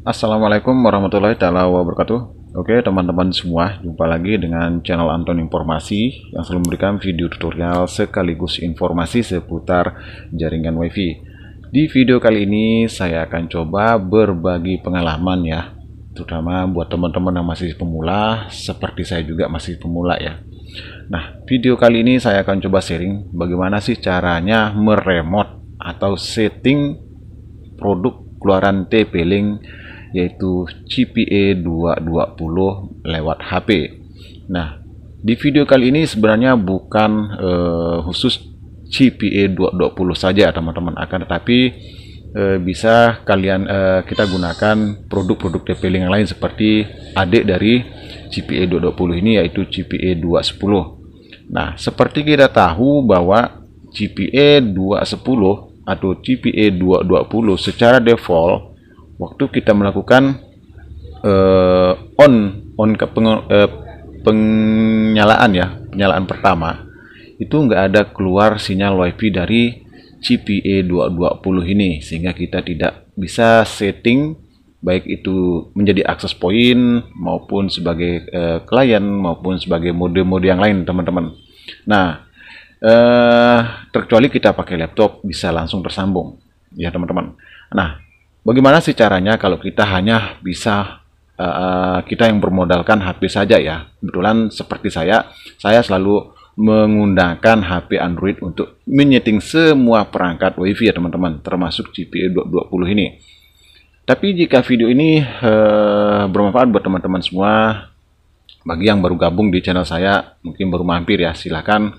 Assalamualaikum warahmatullahi taala wabarakatuh. Oke, teman-teman semua, jumpa lagi dengan channel Anton Informasi yang selalu memberikan video tutorial sekaligus informasi seputar jaringan WiFi. Di video kali ini saya akan coba berbagi pengalaman ya, terutama buat teman-teman yang masih pemula, seperti saya juga masih pemula ya. Nah, video kali ini saya akan coba sharing bagaimana sih caranya meremot atau setting produk keluaran TP-Link yaitu CPA 220 lewat HP. Nah, di video kali ini sebenarnya bukan eh, khusus CPA 220 saja teman-teman akan tetapi eh, bisa kalian eh, kita gunakan produk-produk detailing yang lain seperti adik dari CPA 220 ini yaitu CPA 210. Nah, seperti kita tahu bahwa CPA 210 atau CPA 220 secara default waktu kita melakukan uh, on on ke peng, uh, eh, penyalaan ya penyalaan pertama itu nggak ada keluar sinyal wifi dari CPA 220 ini sehingga kita tidak bisa setting baik itu menjadi akses point maupun sebagai uh, klien maupun sebagai mode-mode yang lain teman-teman. Nah, uh, terkecuali kita pakai laptop bisa langsung tersambung ya teman-teman. Nah, Bagaimana sih caranya kalau kita hanya bisa uh, kita yang bermodalkan HP saja ya? Kebetulan seperti saya, saya selalu menggunakan HP Android untuk menyeting semua perangkat WiFi ya teman-teman, termasuk GPE 220 ini. Tapi jika video ini uh, bermanfaat buat teman-teman semua, bagi yang baru gabung di channel saya, mungkin baru mampir ya, silahkan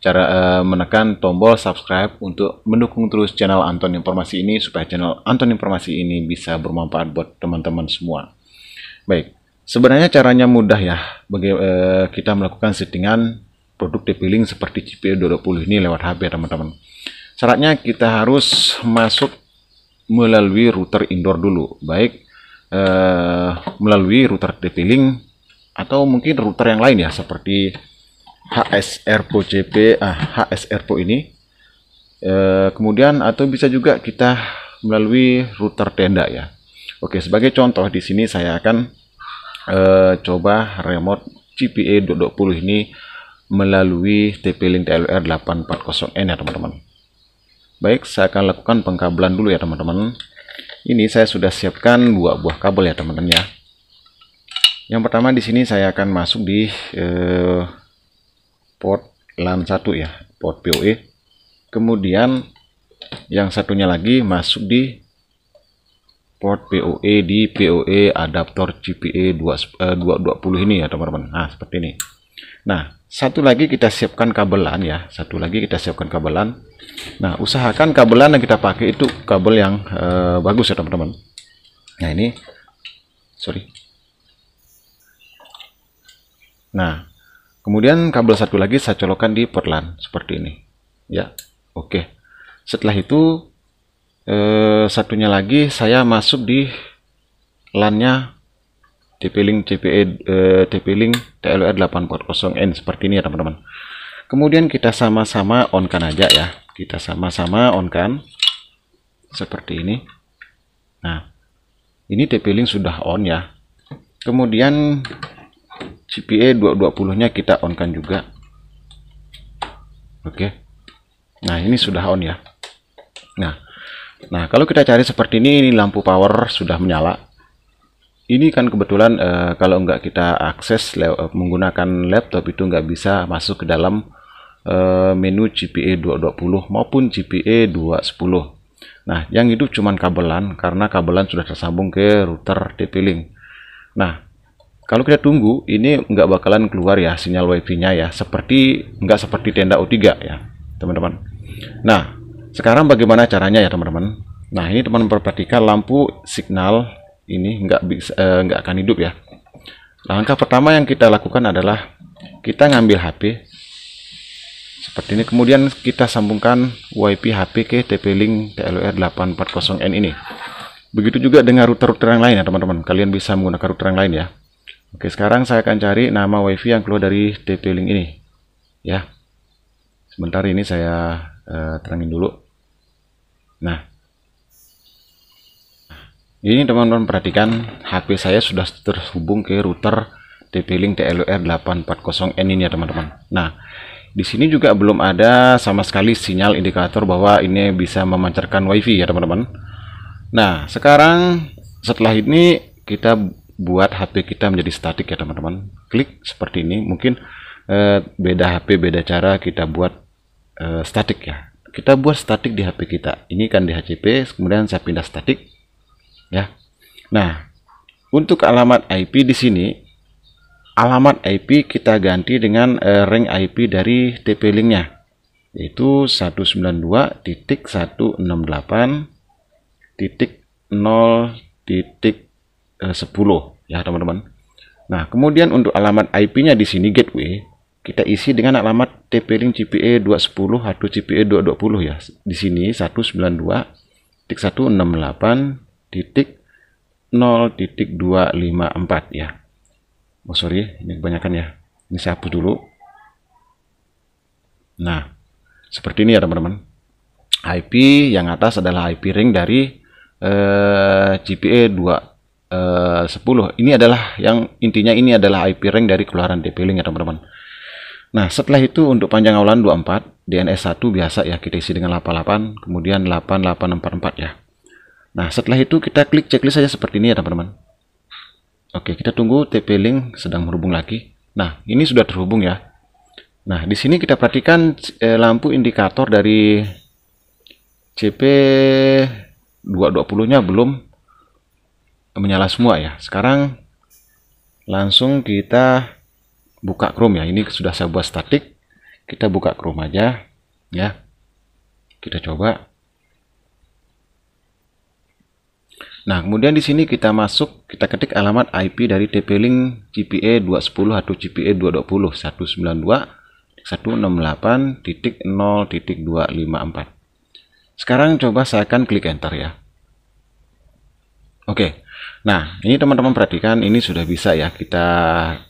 cara uh, menekan tombol subscribe untuk mendukung terus channel Anton Informasi ini supaya channel Anton Informasi ini bisa bermanfaat buat teman-teman semua. Baik, sebenarnya caranya mudah ya bagi uh, kita melakukan settingan produk depilling seperti cpo puluh ini lewat HP teman-teman. Syaratnya kita harus masuk melalui router indoor dulu, baik uh, melalui router TP-Link atau mungkin router yang lain ya seperti HSRPO CP ah, HSRPO ini e, kemudian atau bisa juga kita melalui router tenda ya Oke sebagai contoh di sini saya akan e, coba remote GPA 20 ini melalui TP-Link TLR 840N ya teman-teman baik saya akan lakukan pengkabelan dulu ya teman-teman ini saya sudah siapkan dua buah kabel ya teman-teman ya yang pertama di sini saya akan masuk di eh, port LAN 1 ya, port PoE. Kemudian yang satunya lagi masuk di port PoE di PoE adaptor GPE 220 eh, ini ya teman-teman. Nah, seperti ini. Nah, satu lagi kita siapkan kabelan ya, satu lagi kita siapkan kabelan. Nah, usahakan kabelan yang kita pakai itu kabel yang eh, bagus ya teman-teman. Nah, ini sorry. Nah, Kemudian kabel satu lagi saya colokkan di port LAN seperti ini. Ya, oke. Setelah itu eh, satunya lagi saya masuk di LAN-nya TP-Link CPE eh, TP-Link TLR 840N seperti ini ya teman-teman. Kemudian kita sama-sama on-kan aja ya. Kita sama-sama on-kan seperti ini. Nah, ini TP-Link sudah on ya. Kemudian CPA 220 nya kita on kan juga oke okay. nah ini sudah on ya nah nah kalau kita cari seperti ini ini lampu power sudah menyala ini kan kebetulan e, kalau nggak kita akses eh, menggunakan laptop itu nggak bisa masuk ke dalam e, menu GPA 220 maupun GPA 210 Nah, yang itu cuman kabelan karena kabelan sudah tersambung ke router TP-Link. Nah, kalau kita tunggu ini nggak bakalan keluar ya sinyal wifi nya ya seperti nggak seperti tenda O3 ya teman-teman nah sekarang bagaimana caranya ya teman-teman nah ini teman perhatikan lampu signal ini nggak bisa eh, nggak akan hidup ya langkah pertama yang kita lakukan adalah kita ngambil HP seperti ini kemudian kita sambungkan WiFi HP ke TP-Link TLR 840N ini begitu juga dengan router-router yang lain ya teman-teman kalian bisa menggunakan router yang lain ya Oke, sekarang saya akan cari nama WiFi yang keluar dari TP-Link ini. Ya. Sebentar ini saya uh, terangin dulu. Nah. Ini teman-teman perhatikan HP saya sudah terhubung ke router TP-Link TLR 840N ini ya teman-teman. Nah, di sini juga belum ada sama sekali sinyal indikator bahwa ini bisa memancarkan WiFi ya teman-teman. Nah, sekarang setelah ini kita buat HP kita menjadi statik ya teman-teman klik seperti ini mungkin eh, beda HP beda cara kita buat eh, statik ya kita buat statik di HP kita ini kan di HCP kemudian saya pindah statik ya nah untuk alamat IP di sini alamat IP kita ganti dengan eh, ring IP dari TP linknya yaitu titik Eh, sepuluh 10 ya teman-teman. Nah, kemudian untuk alamat IP-nya di sini gateway kita isi dengan alamat tp-link CPE 210 atau CPE 220 ya. Di sini 192.168.0.254 ya. Oh sorry, ini kebanyakan ya. Ini saya hapus dulu. Nah, seperti ini ya teman-teman. IP yang atas adalah IP ring dari eh, GPA 2 Eh, sepuluh 10. Ini adalah yang intinya ini adalah IP rank dari keluaran tp link ya teman-teman. Nah, setelah itu untuk panjang awalan 24, DNS 1 biasa ya kita isi dengan 88, kemudian 8844 ya. Nah, setelah itu kita klik checklist saja seperti ini ya teman-teman. Oke, kita tunggu TP link sedang berhubung lagi. Nah, ini sudah terhubung ya. Nah, di sini kita perhatikan eh, lampu indikator dari CP 220-nya belum menyala semua ya. Sekarang langsung kita buka Chrome ya. Ini sudah saya buat statik. Kita buka Chrome aja ya. Kita coba. Nah, kemudian di sini kita masuk, kita ketik alamat IP dari TP-Link GPE 210 atau GPE 220 192 168.0.254. Sekarang coba saya akan klik enter ya. Oke. Okay. Nah, ini teman-teman perhatikan ini sudah bisa ya kita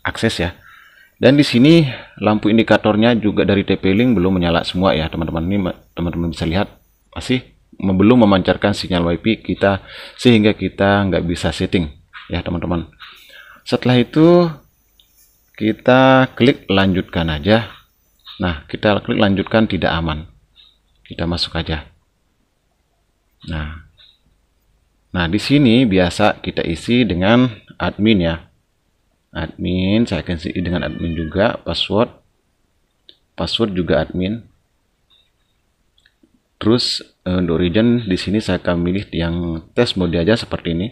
akses ya. Dan di sini lampu indikatornya juga dari TP-Link belum menyala semua ya, teman-teman. Ini teman-teman bisa lihat masih belum memancarkan sinyal WiFi kita sehingga kita nggak bisa setting ya, teman-teman. Setelah itu kita klik lanjutkan aja. Nah, kita klik lanjutkan tidak aman. Kita masuk aja. Nah, Nah, di sini biasa kita isi dengan admin ya. Admin, saya akan isi dengan admin juga, password. Password juga admin. Terus eh, untuk region di sini saya akan milih yang test mode aja seperti ini.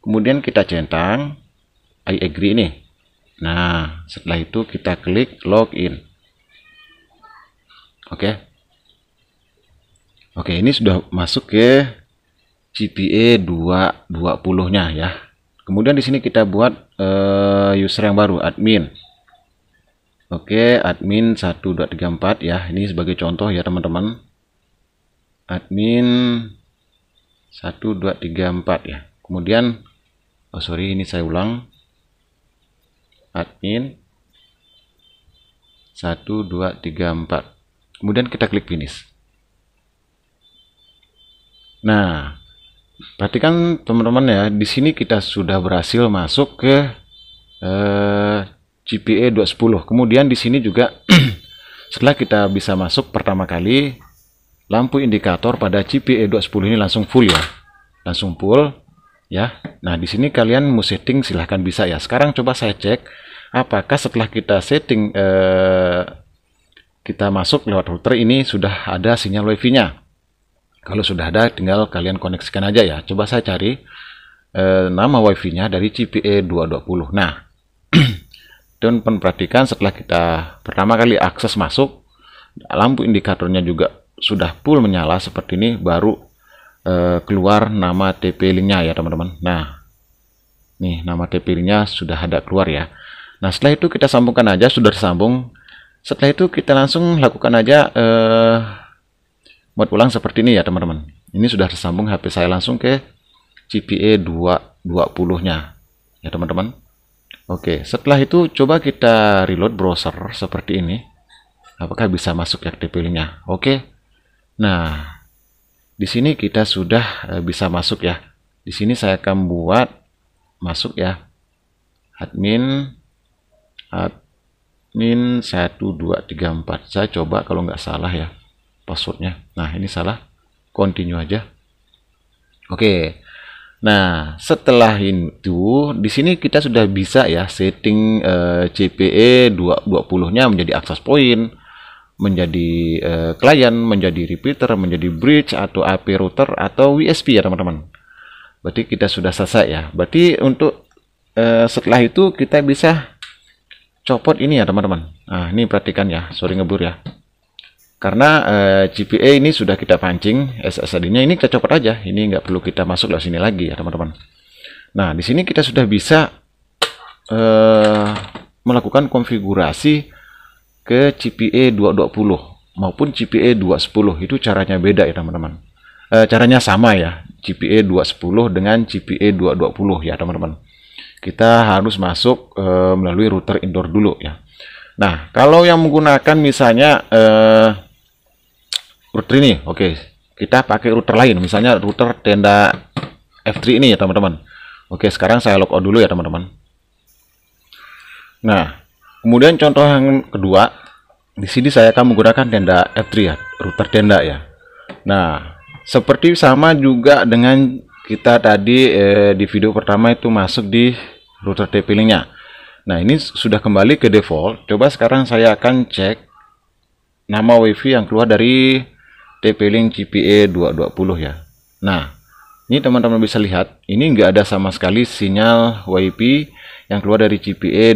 Kemudian kita centang I agree ini. Nah, setelah itu kita klik login. Oke. Okay. Oke, okay, ini sudah masuk ke GPA 220 nya ya. Kemudian di sini kita buat uh, user yang baru admin. Oke, admin 1234 ya. Ini sebagai contoh ya, teman-teman. Admin 1234 ya. Kemudian oh sorry, ini saya ulang. Admin 1234. Kemudian kita klik finish. Nah, berarti kan, teman-teman ya di sini kita sudah berhasil masuk ke eh, GPA 210 kemudian di sini juga setelah kita bisa masuk pertama kali lampu indikator pada GPA 210 ini langsung full ya langsung full ya nah di sini kalian mau setting silahkan bisa ya sekarang coba saya cek apakah setelah kita setting eh, kita masuk lewat router ini sudah ada sinyal wifi nya kalau sudah ada, tinggal kalian koneksikan aja ya. Coba saya cari eh, nama WiFi-nya dari CPE 220. Nah, dan perhatikan setelah kita pertama kali akses masuk, lampu indikatornya juga sudah full menyala seperti ini, baru eh, keluar nama TP-linknya ya teman-teman. Nah, nih nama TP-linknya sudah ada keluar ya. Nah, setelah itu kita sambungkan aja, sudah tersambung. Setelah itu kita langsung lakukan aja... Eh, buat ulang seperti ini ya teman-teman ini sudah tersambung HP saya langsung ke GPA 220 nya ya teman-teman Oke setelah itu coba kita reload browser seperti ini apakah bisa masuk FTP linknya Oke nah di sini kita sudah eh, bisa masuk ya di sini saya akan buat masuk ya admin admin 1234 saya coba kalau nggak salah ya passwordnya nah ini salah continue aja oke okay. nah setelah itu di sini kita sudah bisa ya setting uh, CPE 20 nya menjadi akses point menjadi eh, klien menjadi repeater menjadi bridge atau AP router atau WSP ya teman-teman berarti kita sudah selesai ya berarti untuk uh, setelah itu kita bisa copot ini ya teman-teman nah ini perhatikan ya sorry ngebur ya karena uh, eh, GPA ini sudah kita pancing SSID-nya ini kita copot aja ini nggak perlu kita masuk ke sini lagi ya teman-teman nah di sini kita sudah bisa uh, melakukan konfigurasi ke GPA 220 maupun GPA 210 itu caranya beda ya teman-teman e, caranya sama ya GPA 210 dengan GPA 220 ya teman-teman kita harus masuk e, melalui router indoor dulu ya Nah, kalau yang menggunakan misalnya eh, router ini oke kita pakai router lain misalnya router tenda F3 ini ya teman-teman oke sekarang saya logout dulu ya teman-teman nah kemudian contoh yang kedua di sini saya akan menggunakan tenda F3 ya router tenda ya nah seperti sama juga dengan kita tadi eh, di video pertama itu masuk di router TP-Link-nya nah ini sudah kembali ke default coba sekarang saya akan cek nama wifi yang keluar dari TP-Link GPA 220 ya. Nah, ini teman-teman bisa lihat, ini nggak ada sama sekali sinyal WiFi yang keluar dari GPA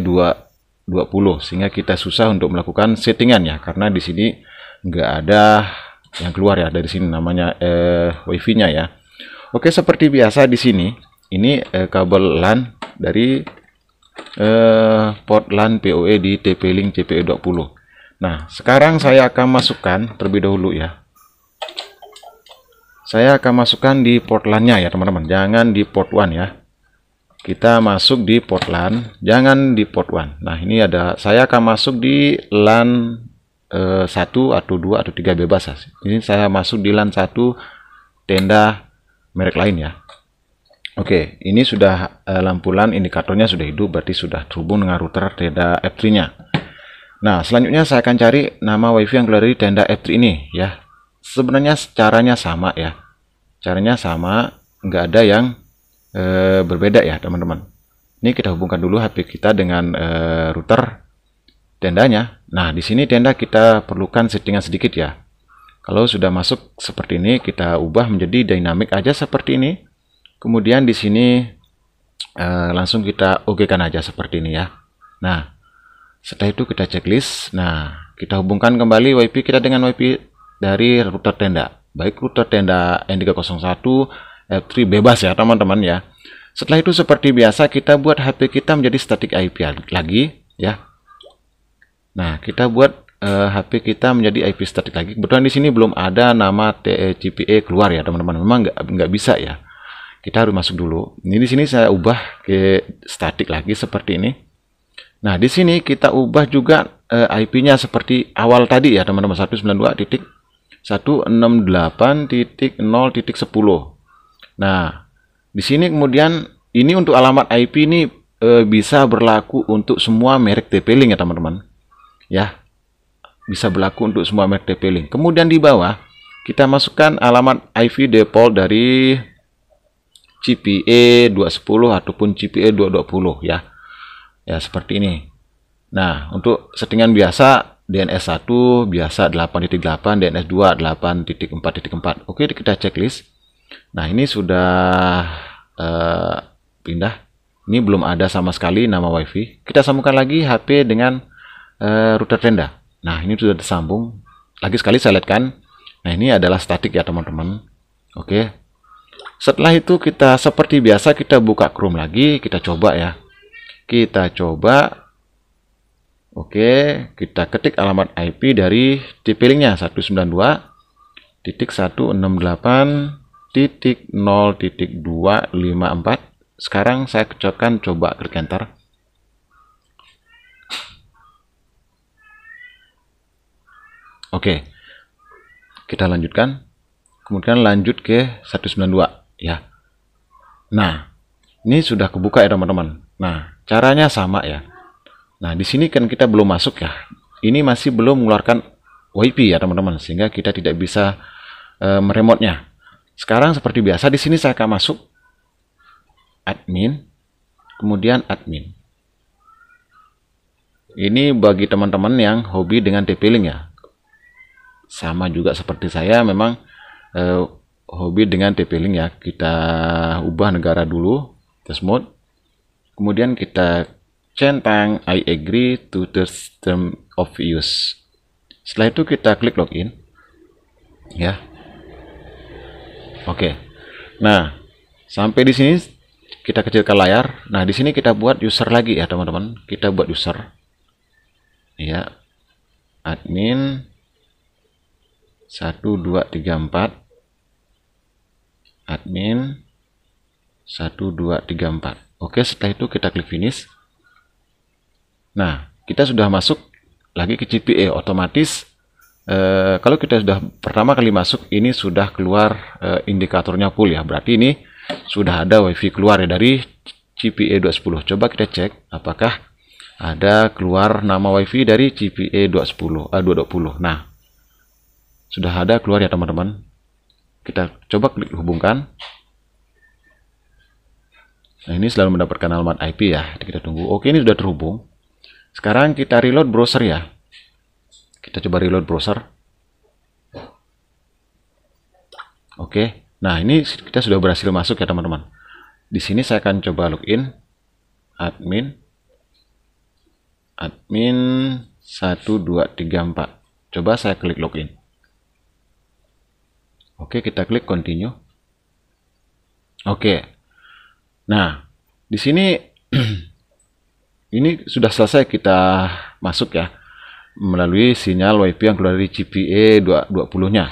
220 sehingga kita susah untuk melakukan settingan ya karena di sini nggak ada yang keluar ya dari sini namanya eh, WiFi-nya ya. Oke, seperti biasa di sini ini eh, kabel LAN dari eh, port LAN PoE di TP-Link GPA 20. Nah, sekarang saya akan masukkan terlebih dahulu ya saya akan masukkan di port LAN-nya ya teman-teman jangan di port 1 ya kita masuk di port LAN jangan di port 1 nah ini ada saya akan masuk di LAN eh, 1 atau 2 atau 3 bebas ya. ini saya masuk di LAN 1 tenda merek lain ya Oke ini sudah eh, lampu LAN indikatornya sudah hidup berarti sudah terhubung dengan router tenda F3 nya Nah selanjutnya saya akan cari nama wifi yang keluar dari tenda F3 ini ya sebenarnya caranya sama ya caranya sama nggak ada yang e, berbeda ya teman-teman ini kita hubungkan dulu HP kita dengan e, router tendanya nah di sini tenda kita perlukan settingan sedikit ya kalau sudah masuk seperti ini kita ubah menjadi dynamic aja seperti ini kemudian di sini e, langsung kita oke kan aja seperti ini ya nah setelah itu kita checklist nah kita hubungkan kembali WiFi kita dengan WiFi dari router tenda. Baik router tenda N301, F3 bebas ya teman-teman ya. Setelah itu seperti biasa kita buat HP kita menjadi static IP lagi ya. Nah, kita buat uh, eh, HP kita menjadi IP static lagi. Kebetulan di sini belum ada nama TCPE e keluar ya teman-teman. Memang nggak nggak bisa ya. Kita harus masuk dulu. Ini di sini saya ubah ke static lagi seperti ini. Nah, di sini kita ubah juga uh, eh, IP-nya seperti awal tadi ya teman-teman 192 titik 168.0.10. Nah, di sini kemudian ini untuk alamat IP ini e, bisa berlaku untuk semua merek TP-Link ya teman-teman. Ya. Bisa berlaku untuk semua merek TP-Link. Kemudian di bawah kita masukkan alamat IP default dari CPE 210 ataupun CPE 220 ya. Ya, seperti ini. Nah, untuk settingan biasa DNS 1 biasa 8.8, DNS 2 8.4.4. Oke, kita checklist. Nah, ini sudah uh, pindah. Ini belum ada sama sekali nama WiFi. Kita sambungkan lagi HP dengan uh, router Tenda. Nah, ini sudah tersambung. Lagi sekali saya lihatkan. Nah, ini adalah statik ya, teman-teman. Oke. Setelah itu kita seperti biasa kita buka Chrome lagi, kita coba ya. Kita coba Oke, kita ketik alamat IP dari tipe-linknya 192.168.0.254. Sekarang saya kecokkan coba klik enter. Oke. Kita lanjutkan. Kemudian lanjut ke 192 ya. Nah, ini sudah kebuka ya teman-teman. Nah, caranya sama ya. Nah, di sini kan kita belum masuk ya. Ini masih belum mengeluarkan WiFi ya, teman-teman, sehingga kita tidak bisa e, meremotnya. Sekarang seperti biasa di sini saya akan masuk admin, kemudian admin. Ini bagi teman-teman yang hobi dengan TP-Link ya. Sama juga seperti saya memang e, hobi dengan TP-Link ya. Kita ubah negara dulu, test mode. Kemudian kita centang I agree to the term of use setelah itu kita klik login ya oke nah sampai di sini kita kecilkan layar nah di sini kita buat user lagi ya teman-teman kita buat user ya admin 1234 admin 1234 oke setelah itu kita klik finish Nah, kita sudah masuk lagi ke GPA eh, otomatis E, kalau kita sudah pertama kali masuk ini sudah keluar e, indikatornya full ya. Berarti ini sudah ada WiFi keluar ya dari GPA 210. Coba kita cek apakah ada keluar nama WiFi dari GPA 210 eh, 220. Nah, sudah ada keluar ya teman-teman. Kita coba klik hubungkan. Nah, ini selalu mendapatkan alamat IP ya. Kita tunggu. Oke, ini sudah terhubung. Sekarang kita reload browser ya. Kita coba reload browser. Oke. Nah, ini kita sudah berhasil masuk ya, teman-teman. Di sini saya akan coba login admin admin 1234. Coba saya klik login. Oke, kita klik continue. Oke. Nah, di sini ini sudah selesai kita masuk ya melalui sinyal WiFi yang keluar dari GPA 20-nya.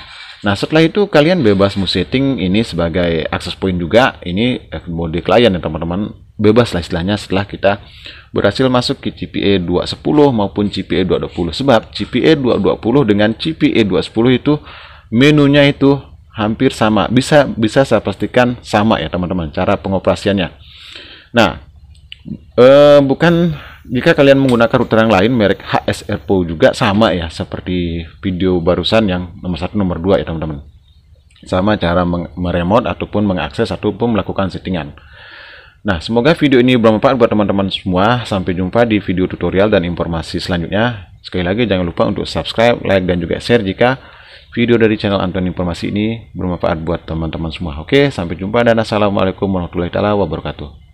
Nah, setelah itu kalian bebas mau setting ini sebagai access point juga. Ini mode klien ya teman-teman. Bebas lah istilahnya setelah kita berhasil masuk ke GPA 210 maupun GPA 220. Sebab GPA 220 dengan GPA 210 itu menunya itu hampir sama. Bisa bisa saya pastikan sama ya teman-teman cara pengoperasiannya. Nah, Uh, bukan jika kalian menggunakan router yang lain merek HSRPO juga sama ya seperti video barusan yang nomor satu nomor dua ya teman-teman sama cara meremot ataupun mengakses ataupun melakukan settingan nah semoga video ini bermanfaat buat teman-teman semua sampai jumpa di video tutorial dan informasi selanjutnya sekali lagi jangan lupa untuk subscribe like dan juga share jika video dari channel Anton Informasi ini bermanfaat buat teman-teman semua oke sampai jumpa dan assalamualaikum warahmatullahi wabarakatuh